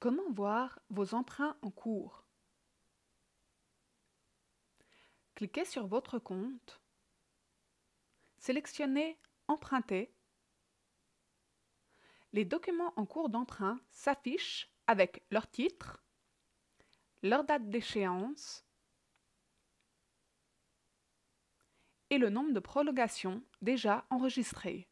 Comment voir vos emprunts en cours Cliquez sur votre compte, sélectionnez Emprunter. Les documents en cours d'emprunt s'affichent avec leur titre, leur date d'échéance et le nombre de prolongations déjà enregistrées.